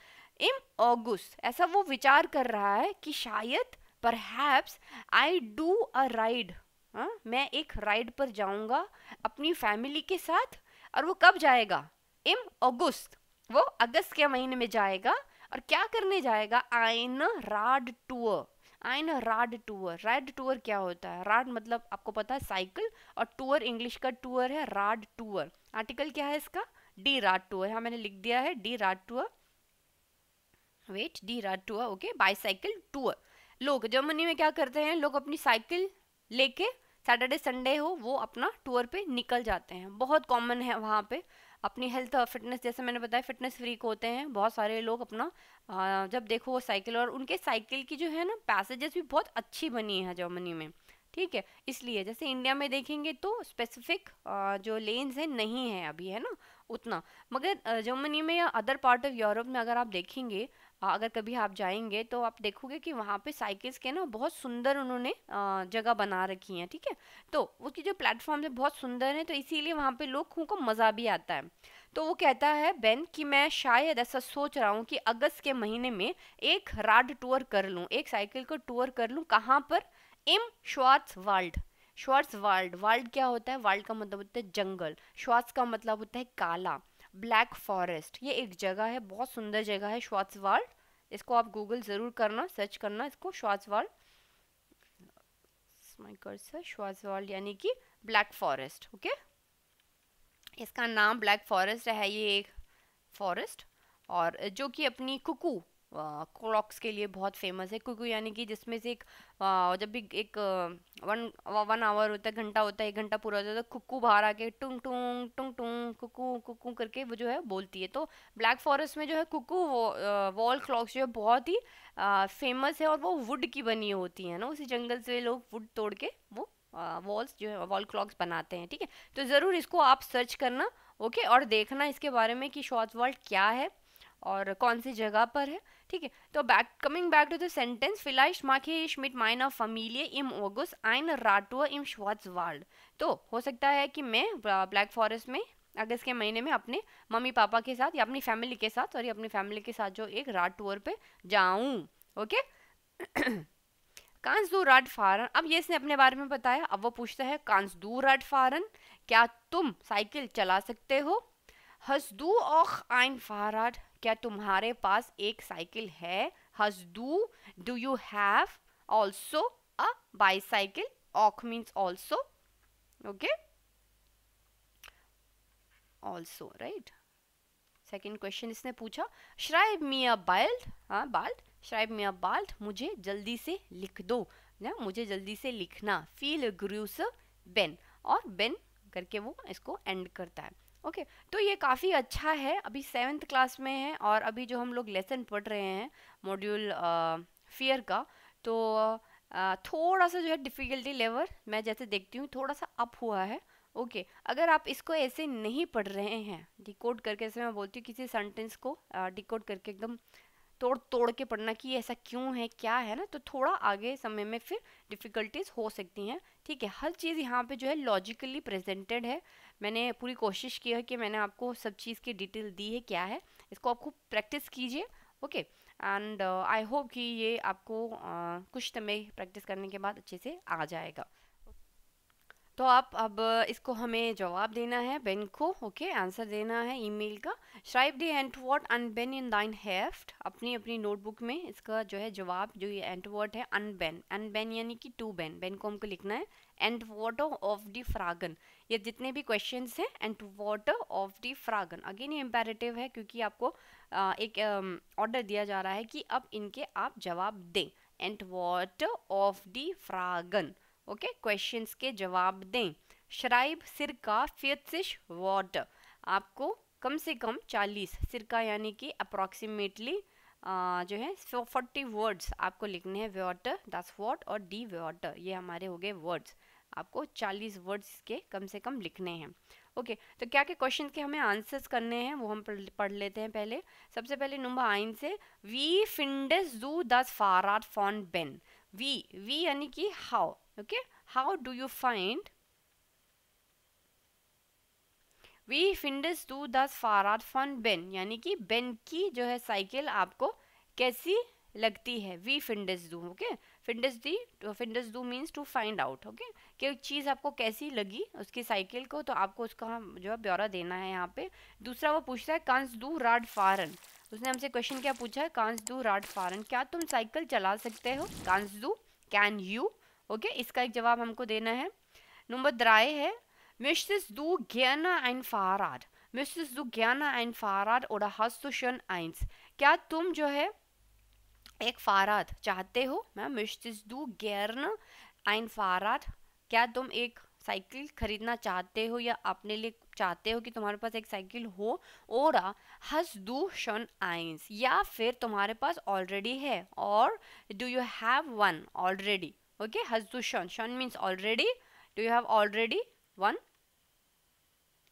इम ऑगस्ट ऐसा वो विचार कर रहा है कि शायद perhaps I do a ride हाँ मैं एक राइड पर जाऊंगा अपनी फैमिली के साथ और वो कब जाएगा इन अगस्त वो अगस्त के महीने में जाएगा और क्या करने जाएगा आइन राड टूर आइन राड टूअर राइड टूअर क्या होता है राड मतलब आपको पता है साइकिल और टूअर इंग्लिश का टूअर है राड टूअर आर्टिकल क्या है इसका डी राड टूअर हाँ मैंने लिख दिया है डी राड टूअर वेट डी राड टूअर ओके बाईसाइकिल टूअर लोग जर्मनी में क्या करते हैं लोग अपनी साइकिल लेके सैटरडे संडे हो वो अपना टूर पे निकल जाते हैं बहुत कॉमन है वहाँ पे अपनी हेल्थ और फिटनेस जैसे मैंने बताया फिटनेस फ्रीक होते हैं बहुत सारे लोग अपना जब देखो वो साइकिल और उनके साइकिल की जो है ना पैसेजेस भी बहुत अच्छी बनी है जर्मनी में ठीक है इसलिए जैसे इंडिया में देखेंगे तो स्पेसिफिक जो लेन्स है नहीं है अभी है ना उतना मगर जर्मनी में या अदर पार्ट ऑफ यूरोप में अगर आप देखेंगे अगर कभी आप जाएंगे तो आप देखोगे कि वहाँ पे साइकिल्स के ना बहुत सुंदर उन्होंने जगह बना रखी है ठीक है तो उसकी जो प्लेटफॉर्म है बहुत सुंदर है तो इसीलिए वहाँ पे लोगों को मज़ा भी आता है तो वो कहता है बेन कि मैं शायद ऐसा सोच रहा हूँ कि अगस्त के महीने में एक राड टूर कर लूँ एक साइकिल को टूर कर लूँ कहाँ पर इम श्वार्स वर्ल्ड श्वार्स वर्ल्ड वर्ल्ड क्या होता है वर्ल्ड का मतलब होता है जंगल श्वार्ट्स का मतलब होता है काला ब्लैक फॉरेस्ट ये एक जगह है बहुत सुंदर जगह है श्वासवाल इसको आप गूगल ज़रूर करना सर्च करना इसको श्वासवाल श्वासवाल यानी कि ब्लैक फॉरेस्ट ओके इसका नाम ब्लैक फॉरेस्ट है ये एक फॉरेस्ट और जो कि अपनी कुकू क्लॉक्स के लिए बहुत फेमस है कुकू यानी कि जिसमें से एक आ, जब भी एक वन वन आवर होता है घंटा होता है एक घंटा पूरा होता है तो कुकू बाहर आके टुंग टुंग टुंग टुंग कुकू कुकू करके वो जो है बोलती है तो ब्लैक फॉरेस्ट में जो है कुकू वॉल क्लॉक्स जो है बहुत ही फेमस है और वो वुड की बनी होती है ना उसी जंगल से लोग वुड तोड़ के वो वॉल्स जो है वॉल क्लॉक्स बनाते हैं ठीक है तो ज़रूर इसको आप सर्च करना ओके और देखना इसके बारे में कि शॉर्ट वर्ल्ड क्या है और कौन सी जगह पर है ठीक है तो back coming back to the sentence फिलाइश माखे इश मिट ऑफ फमीलिय इम ओगुस आइन राटो इम श्वाट्स वाल्ड तो हो सकता है कि मैं ब्लैक फॉरेस्ट में अगस्त के महीने में अपने मम्मी पापा के साथ या अपनी फैमिली के साथ सॉरी अपनी फैमिली के साथ जो एक राट टूर पे जाऊं ओके कांस दू राट फारन अब ये इसने अपने बारे में बताया अब वो पूछता है कांस दू राट फारन क्या तुम साइकिल चला सकते हो हसदू ऑख आइन फाराट क्या तुम्हारे पास एक साइकिल है हज डू do you have also a bicycle ऑक means also okay also right second question इसने पूछा श्राइब मी अ बाल्ट हाँ बाल्ट श्राइब मी अ बाल्ट मुझे जल्दी से लिख दो ना मुझे जल्दी से लिखना फील ग्रूस बेन और बेन करके वो इसको एंड करता है ओके okay, तो ये काफ़ी अच्छा है अभी सेवन्थ क्लास में है और अभी जो हम लोग लेसन पढ़ रहे हैं मॉड्यूल फियर का तो आ, थोड़ा सा जो है डिफ़िकल्टी लेवल मैं जैसे देखती हूँ थोड़ा सा अप हुआ है ओके okay, अगर आप इसको ऐसे नहीं पढ़ रहे हैं डिकोड करके ऐसे मैं बोलती हूँ किसी सेंटेंस को डिकोड करके एकदम तोड़ तोड़ के पढ़ना कि ऐसा क्यों है क्या है ना तो थोड़ा आगे समय में फिर डिफ़िकल्टीज हो सकती हैं ठीक है हर चीज़ यहाँ पे जो है लॉजिकली प्रेजेंटेड है मैंने पूरी कोशिश की है कि मैंने आपको सब चीज़ की डिटेल दी है क्या है इसको आप खूब प्रैक्टिस कीजिए ओके एंड आई होप कि ये आपको uh, कुछ समय प्रैक्टिस करने के बाद अच्छे से आ जाएगा तो आप अब इसको हमें जवाब देना है बेन को ओके आंसर देना है ईमेल का श्राइब दी एंटवर्ट अनबेन इन दाइन हेफ्ट अपनी अपनी नोटबुक में इसका जो है जवाब जो ये एंटवर्ट है अनबेन अनबेन यानी कि टू बेन बेन को हमको लिखना है एंड वाटर ऑफ द फ्रागन ये जितने भी क्वेश्चन हैं एंड वाटर ऑफ द फ्रागन अगेन ये इम्पेरेटिव है क्योंकि आपको आ, एक ऑर्डर दिया जा रहा है कि अब इनके आप जवाब दें एंड वाटर ऑफ द फ्रागन ओके क्वेश्चंस के जवाब दें सिर सिरका फियसिश वॉट आपको कम से कम 40 सिरका यानी कि अप्रॉक्सीमेटली जो है फोर्टी वर्ड्स आपको लिखने हैं वाटर दस वॉट और डी वाटर ये हमारे हो गए वर्ड्स आपको 40 वर्ड्स के कम से कम लिखने हैं ओके okay, तो क्या क्या क्वेश्चन के हमें आंसर्स करने हैं वो हम पढ़ लेते हैं पहले सबसे पहले नंबर आइन से वी फिंडस डू दस आर फॉन बेन वी वी यानी कि how okay how do you find वी फिंडस टू दस फाराद फन बेन यानी कि बेन की जो है साइकिल आपको कैसी लगती है वी फिंडस डू ओके फिंडस दी फिंडस डू means to find out okay कि चीज़ आपको कैसी लगी उसकी साइकिल को तो आपको उसका जो है ब्यौरा देना है यहाँ पे दूसरा वो पूछता है कांस डू राड फारन उसने हमसे क्वेश्चन क्या पूछा है कांस डू राड फारन क्या तुम साइकिल चला सकते हो कांस डू कैन यू ओके इसका एक जवाब हमको देना है नंबर द्राए है Möchtest दू gerne ein Fahrrad? Möchtest du gerne ein Fahrrad oder hast du schon eins? क्या तुम जो है एक फाराद चाहते हो मैम Möchtest du gerne ein Fahrrad? क्या तुम एक साइकिल खरीदना चाहते हो या अपने लिए चाहते हो कि तुम्हारे पास एक साइकिल हो और हस दू शन आइंस या फिर तुम्हारे पास ऑलरेडी है और do you have one already okay hasdu shon shon means already do you have already one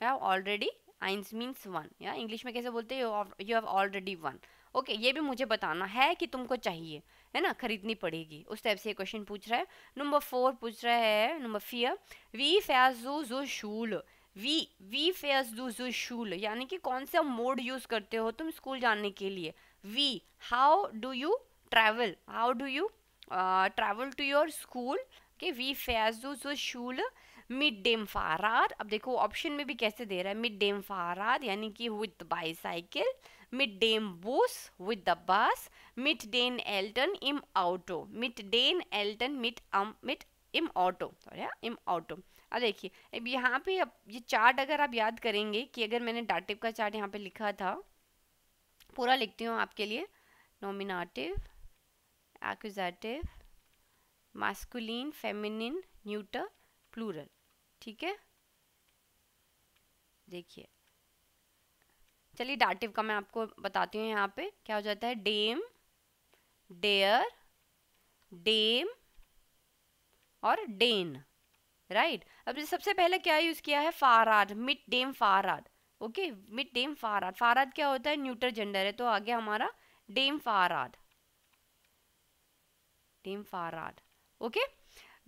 you have already eins means one या इंग्लिश में कैसे बोलते हैं you have already one okay okay, ये भी मुझे बताना है कि तुमको चाहिए है ना खरीदनी पड़ेगी उस टाइप से क्वेश्चन पूछ रहा है नंबर फोर पूछ रहा है नंबर फियर वी फैजू जो शूल वी वी फेस डू जो शूल यानी कि कौन सा मोड यूज़ करते हो तुम स्कूल जाने के लिए वी how do you travel how do you travel to your school के वी फैजो शूल मिड डेम फारात अब देखो ऑप्शन में भी कैसे दे रहा है मिड डेम फारात यानी कि विद बाईसाइकिल मिड डेम बूस विद द बस मिड डेन एल्टन इम ऑटो मिड डेन एल्टन मिट अम मिट इम ऑटो सॉरी इम ऑटो अब देखिए अब यहाँ पे अब ये चार्ट अगर आप याद करेंगे कि अगर मैंने डाटिव का चार्ट यहाँ पे लिखा था पूरा लिखती हूँ आपके लिए नॉमिनाटिव accusative masculine feminine neuter plural ठीक है देखिए चलिए डाटिव का मैं आपको बताती हूँ यहाँ पे क्या हो जाता है डेम डेयर डेम और डेन राइट अब सबसे पहले क्या यूज़ किया है फाराद मिट डेम फाराद ओके मिट डेम फाराद फाराद क्या होता है न्यूटर जेंडर है तो आगे हमारा डेम फाराद टेम फाराड ओके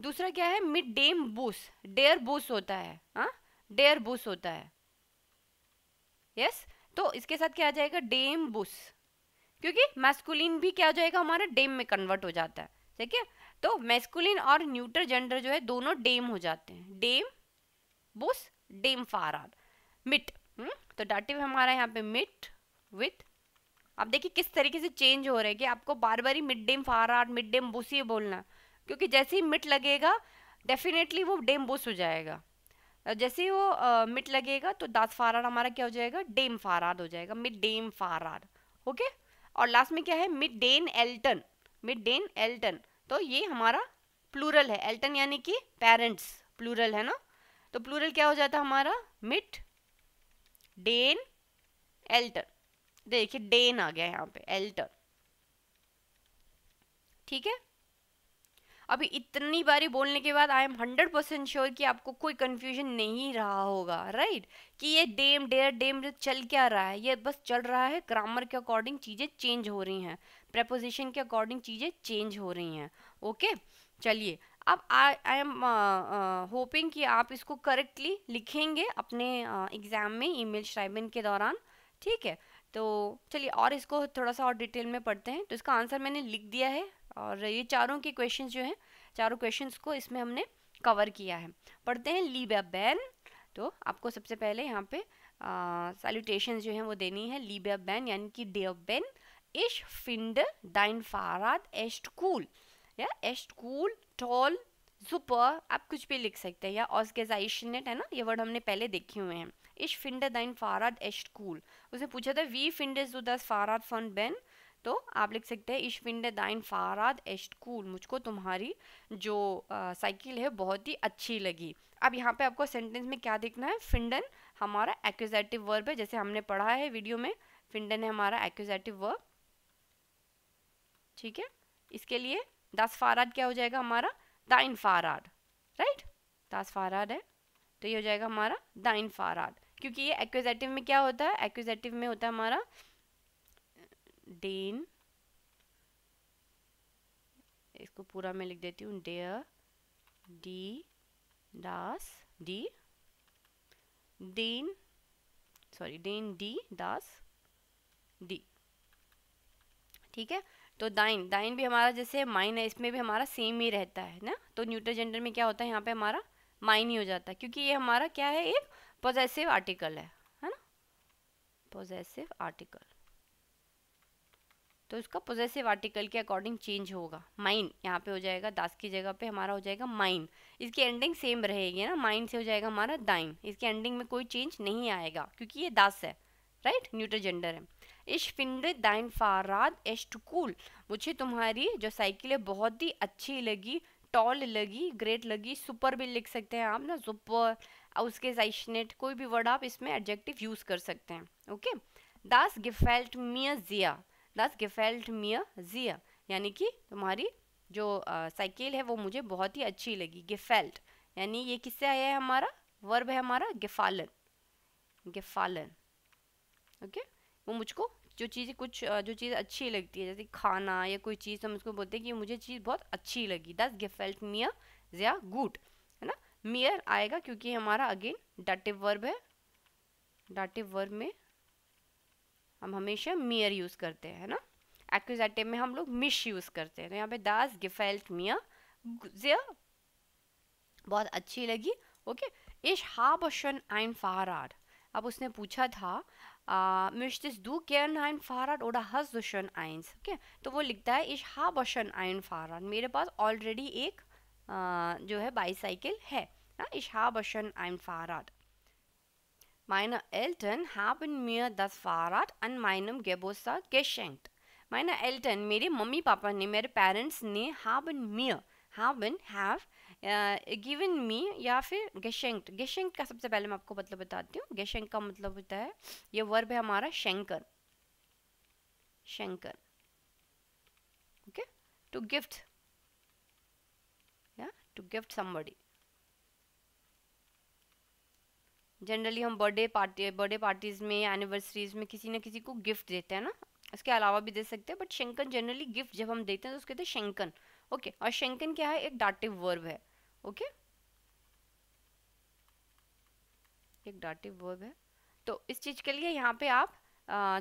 दूसरा क्या है मिड डेम बूस डेयर बूस होता है हाँ डेयर बूस होता है यस yes? तो इसके साथ क्या आ जाएगा डेम बूस क्योंकि मैस्कुलिन भी क्या हो जाएगा हमारा डेम में कन्वर्ट हो जाता है ठीक है तो मैस्कुलिन और न्यूटर जेंडर जो है दोनों डेम हो जाते हैं डेम बुस डेम फारार मिट हुँ? हम्म? तो डाटिव हमारा यहाँ पे मिट विथ आप देखिए किस तरीके से चेंज हो रहे हैं कि आपको बार बार ही मिड डेम फाराड मिड डेम बुस ये बोलना क्योंकि जैसे ही मिट लगेगा डेफिनेटली वो डेम बुस हो जाएगा जैसे ही वो आ, मिट लगेगा तो दास फाराड हमारा क्या हो जाएगा डेम फाराड हो जाएगा मिड डेम फाराड ओके और लास्ट में क्या है मिड डेन एल्टन मिड डेन एल्टन तो ये हमारा प्लूरल है एल्टन यानी कि पेरेंट्स प्लूरल है ना तो प्लूरल क्या हो जाता है हमारा मिट डेन एल्टन देखिए डेन आ गया यहाँ पे एल्टर ठीक है अभी इतनी बारी बोलने के बाद I am hundred percent sure कि आपको कोई कंफ्यूजन नहीं रहा होगा राइट कि ये डेम डेयर डेम चल क्या रहा है ये बस चल रहा है ग्रामर के अकॉर्डिंग चीज़ें चेंज हो रही हैं प्रपोजिशन के अकॉर्डिंग चीज़ें चेंज हो रही हैं ओके चलिए अब आई एम होपिंग कि आप इसको करेक्टली लिखेंगे अपने एग्ज़ाम uh, में ईमेल मेल के दौरान ठीक है तो चलिए और इसको थोड़ा सा और डिटेल में पढ़ते हैं तो इसका आंसर मैंने लिख दिया है और ये चारों के क्वेश्चन जो हैं चारों क्वेश्चन को इसमें हमने कवर किया है पढ़ते हैं लीब अ बैन तो आपको सबसे पहले यहाँ पे सैल्यूटेशन जो है वो देनी है लीब अ बैन यानी कि डे ऑफ बैन इश फिंड दाइन फाराद एस्ट कूल या एस्ट कूल टॉल सुपर आप कुछ भी लिख सकते हैं या ऑस्केजाइशनेट है ना ये वर्ड हमने पहले देखे हुए हैं Ich finde dein Fahrrad echt cool. उसे पूछा था wie findest du das Fahrrad von Ben? तो आप लिख सकते हैं ich finde dein Fahrrad echt cool. मुझको तुम्हारी जो साइकिल है बहुत ही अच्छी लगी अब यहाँ पे आपको सेंटेंस में क्या देखना है फिंडन हमारा एक्यूजेटिव वर्ब है जैसे हमने पढ़ा है वीडियो में फिंडन है हमारा एक्यूजेटिव वर्ब ठीक है इसके लिए दस फाराड क्या हो जाएगा हमारा दाइन फाराड राइट दस फाराड है तो ये हो जाएगा हमारा दाइन फाराड क्योंकि ये एक्विजेटिव में क्या होता है एक्विजेटिव में होता है हमारा डेन इसको पूरा मैं लिख देती हूँ डेयर डी दास डी डेन सॉरी डेन डी दास डी ठीक है तो दाइन दाइन भी हमारा जैसे माइन है इसमें भी हमारा सेम ही रहता है ना तो न्यूट्रल जेंडर में क्या होता है यहाँ पे हमारा माइन ही हो जाता है क्योंकि ये हमारा क्या है एक पॉजेसिव आर्टिकल है है ना पॉजेसिव आर्टिकल तो इसका पोजेसिव आर्टिकल के अकॉर्डिंग चेंज होगा माइन यहाँ पे हो जाएगा दास की जगह पे हमारा हो जाएगा माइन इसकी एंडिंग सेम रहेगी ना माइन से हो जाएगा हमारा दाइन इसके एंडिंग में कोई चेंज नहीं आएगा क्योंकि ये दास है राइट न्यूट्रल जेंडर है इश फिंड दाइन फाराद एस्टकूल मुझे तुम्हारी जो साइकिल है बहुत ही अच्छी लगी टॉल लगी ग्रेट लगी सुपर भी लिख सकते हैं आप ना सुपर उसके साइशनेट कोई भी वर्ड आप इसमें एडजेक्टिव यूज़ कर सकते हैं ओके दास गिफेल्ट मिया जिया दास गिफेल्ट मिया जिया यानी कि तुम्हारी जो साइकिल है वो मुझे बहुत ही अच्छी लगी गिफेल्ट यानी ये किससे आया है हमारा वर्ब है हमारा गिफालन गिफालन ओके वो मुझको जो चीज़ कुछ जो चीज़ अच्छी लगती है जैसे खाना या कोई चीज़ हम उसको बोलते हैं कि मुझे चीज़ बहुत अच्छी लगी दस गिफेल्ट मिया जिया गुड है ना मियर आएगा क्योंकि हमारा अगेन डाटिव वर्ब है डाटिव वर्ब में हम हमेशा मियर यूज़ करते हैं ना एक्विजेटिव में हम लोग मिश यूज़ करते हैं तो यहाँ पे दास गिफेल्ट मिया जिया बहुत अच्छी लगी ओके इश हाब शन आइन फाराड अब उसने पूछा था दिस डू कैन आइन फाराड ओडा हज दुशन आइंस ओके तो वो लिखता है इश हा बशन आइन फाराड मेरे पास ऑलरेडी एक आ, जो है बाईसाइकिल है Ja, ich habe schon ein Fahrrad. Meine Eltern haben mir das Fahrrad an meinem Geburtstag geschenkt. Meine Eltern, meine Mami, Papa, ने मेरे पेरेंट्स ने haben mir haben have uh, given me, ja, für geschenkt. Geschenkt, ka sabse pehle आपको मतलब बताती हूँ गेशेंक का मतलब होता है ये वर्ब है हमारा शंकर शंकर ओके टू गिफ्ट या टू गिफ्ट समबडी जनरली हम बर्थडे पार्टी बर्थडे पार्टीज़ में एनिवर्सरीज में किसी ना किसी को गिफ्ट देते हैं ना इसके अलावा भी दे सकते हैं बट शेंकन जनरली गिफ्ट जब हम देते हैं तो उसके कहते हैं शेंकन ओके और शेंकन क्या है एक डाटिव वर्ब है ओके एक डाटिव वर्ब है तो इस चीज़ के लिए यहाँ पे आप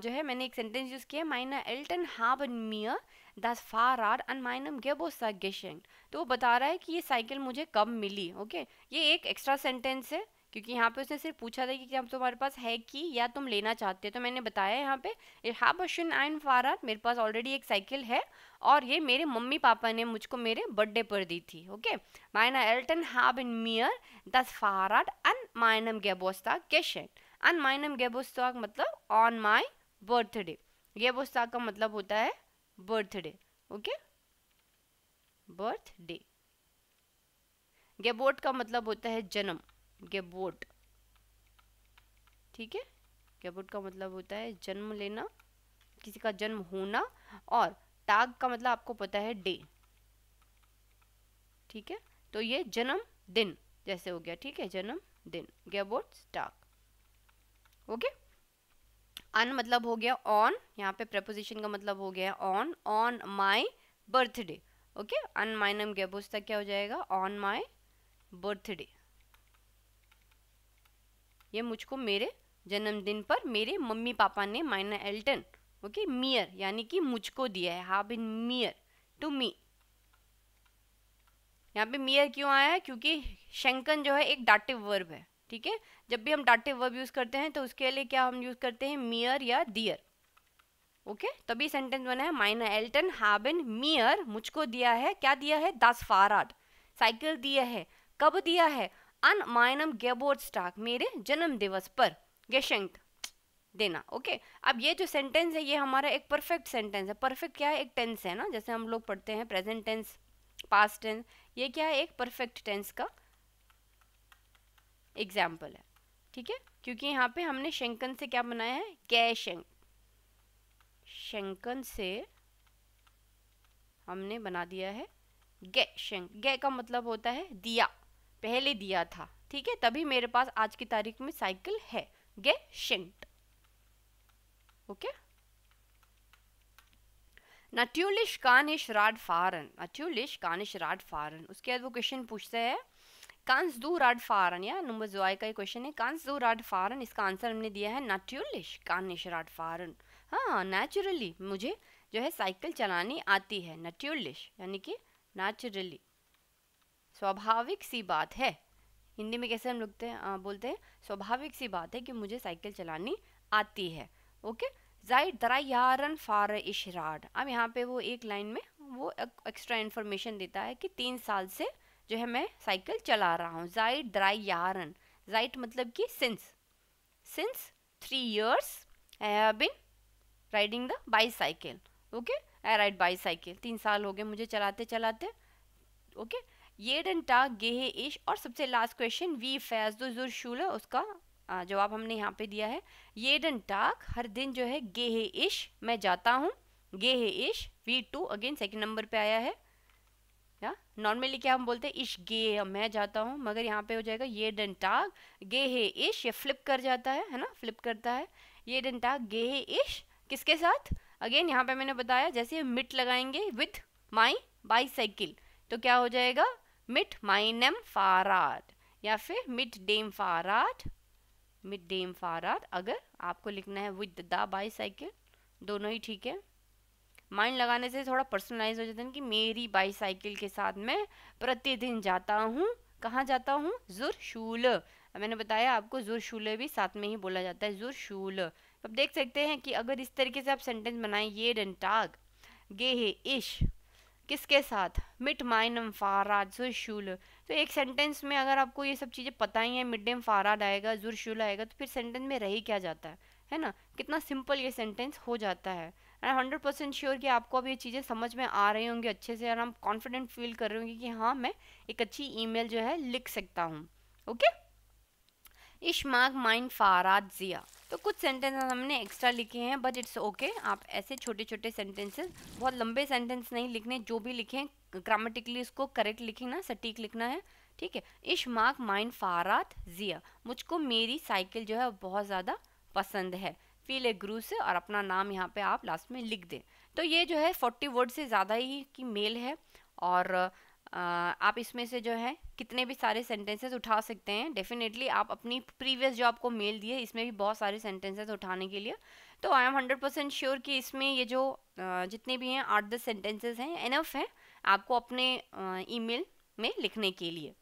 जो है मैंने एक सेंटेंस यूज़ किया माइना एल्टन हाबन मियर दस फार आर एंड माइनम गेबो सा तो वो बता रहा है कि ये साइकिल मुझे कब मिली ओके ये एक एक्स्ट्रा सेंटेंस है क्योंकि यहाँ पे उसने सिर्फ पूछा था कि क्या तुम्हारे पास है कि या तुम लेना चाहते तो मैंने बताया यहाँ पे हाबशन एंड फारात मेरे पास ऑलरेडी एक साइकिल है और ये मेरे मम्मी पापा ने मुझको मेरे बर्थडे पर दी थी ओके मायना एल्टन हाब इन मियर दस फाराट अन मायनम गेबोस्ता कैशन अन मायनम गेबोस्ता मतलब ऑन माई बर्थडे गेबोस्ता का मतलब होता है बर्थडे ओके बर्थडे गेबोट का मतलब होता है जन्म गेबोट ठीक है गेबोट का मतलब होता है जन्म लेना किसी का जन्म होना और टाग का मतलब आपको पता है डे ठीक है तो ये जन्म दिन जैसे हो गया ठीक है जन्म दिन गेबोट टाग ओके अन मतलब हो गया ऑन यहाँ पे प्रपोजिशन का मतलब हो गया on on my birthday okay अन माइनम गेबोस तक क्या हो जाएगा ऑन माई बर्थडे ये मुझको मेरे जन्मदिन पर मेरे मम्मी पापा ने माइना एल्टन ओके मियर यानी कि मुझको दिया है हाव बिन मियर टू मी यहाँ पे मियर क्यों आया है क्योंकि शंकन जो है एक डाटिव वर्ब है ठीक है जब भी हम डाटिव वर्ब यूज़ करते हैं तो उसके लिए क्या हम यूज़ करते हैं मियर या दियर ओके तभी सेंटेंस बना है माइना एल्टन हाबिन मियर मुझको दिया है क्या दिया है दस फाराड साइकिल दिया है कब दिया है अन माइनम गेबोर्डस्टाक मेरे जन्म दिवस पर गेशंक देना ओके अब ये जो सेंटेंस है ये हमारा एक परफेक्ट सेंटेंस है परफेक्ट क्या है एक टेंस है ना जैसे हम लोग पढ़ते हैं प्रेजेंट टेंस पास्ट टेंस ये क्या है एक परफेक्ट टेंस का एग्जाम्पल है ठीक है क्योंकि यहाँ पे हमने शंकन से क्या बनाया है गै शंक शंकन से हमने बना दिया है गै शंक गै का मतलब होता है दिया पहले दिया था ठीक है तभी मेरे पास आज की तारीख में साइकिल है गे शिंट ओके नट्यूलिश कानिश राड फारन नट्यूलिश कानिश राड फारन उसके बाद वो क्वेश्चन पूछते हैं कांस दू राड फारन या नंबर जो का ही क्वेश्चन है कांस दू राड फारन इसका आंसर हमने दिया है नट्यूलिश कानिश राड फारन हाँ नेचुरली मुझे जो है साइकिल चलानी आती है नट्यूलिश यानी कि नेचुरली स्वाभाविक सी बात है हिंदी में कैसे हम लगते हैं बोलते हैं स्वाभाविक सी बात है कि मुझे साइकिल चलानी आती है ओके जाइड दरा यारन फार इशराड अब यहाँ पे वो एक लाइन में वो एक्स्ट्रा इन्फॉर्मेशन देता है कि तीन साल से जो है मैं साइकिल चला रहा हूँ जाइड ड्राई यारन जाइट मतलब कि since since three years I have been riding the bicycle okay I ride bicycle तीन साल हो गए मुझे चलाते चलाते ओके okay? येडनटा गेहे इश और सबसे लास्ट क्वेश्चन वी फैज दो जुर शूल उसका जवाब हमने यहाँ पे दिया है येडन टाक हर दिन जो है गेहे इश मैं जाता हूँ गेहे इश वी टू अगेन सेकेंड नंबर पे आया है या नॉर्मली क्या हम बोलते हैं इश गे मैं जाता हूँ मगर यहाँ पे हो जाएगा ये डन टाक गे हे इश ये फ्लिप कर जाता है है ना फ्लिप करता है ये डन टाक गे हे इश किसके साथ अगेन यहाँ पे मैंने बताया जैसे मिट लगाएंगे विथ माई बाईसाइकिल तो क्या हो जाएगा मिट माइनम फाराट या फिर मिट डेम फाराट मिट डेम फाराट अगर आपको लिखना है विद द साइकिल दोनों ही ठीक है माइंड लगाने से थोड़ा पर्सनलाइज हो जाता है कि मेरी बाईसाइकिल के साथ मैं प्रतिदिन जाता हूँ कहाँ जाता हूँ जुर शूल मैंने बताया आपको जुर शूल भी साथ में ही बोला जाता है जुर शूल अब देख सकते हैं कि अगर इस तरीके से आप सेंटेंस बनाएं ये डन टाग गे इश किसके साथ मिट माइनम फाराद जुरशूल तो एक सेंटेंस में अगर आपको ये सब चीज़ें पता ही हैं मिड डेम फाराद आएगा जुरशूल आएगा तो फिर सेंटेंस में रही क्या जाता है है ना कितना सिंपल ये सेंटेंस हो जाता है एंड हंड्रेड परसेंट श्योर कि आपको अब ये चीज़ें समझ में आ रही होंगी अच्छे से और हम कॉन्फिडेंट फील कर रहे होंगे कि हाँ मैं एक अच्छी ईमेल जो है लिख सकता हूँ ओके इशमाक माइन फाराद ज़िया तो कुछ सेंटेंसेस हमने एक्स्ट्रा लिखे हैं बट इट्स ओके आप ऐसे छोटे छोटे सेंटेंसेस बहुत लंबे सेंटेंस नहीं लिखने जो भी लिखें ग्रामेटिकली उसको करेक्ट लिखना सटीक लिखना है ठीक है इश मार्क माइंड फारात जिया मुझको मेरी साइकिल जो है बहुत ज़्यादा पसंद है फील ए ग्रू से और अपना नाम यहाँ पे आप लास्ट में लिख दें तो ये जो है फोर्टी वर्ड से ज़्यादा ही की मेल है और आप इसमें से जो है कितने भी सारे सेंटेंसेस उठा सकते हैं डेफिनेटली आप अपनी प्रीवियस जो आपको मेल दिए इसमें भी बहुत सारे सेंटेंसेस उठाने के लिए तो I am hundred percent sure कि इसमें ये जो जितने भी हैं आठ दस सेंटेंसेस हैं इनफ हैं आपको अपने ईमेल में लिखने के लिए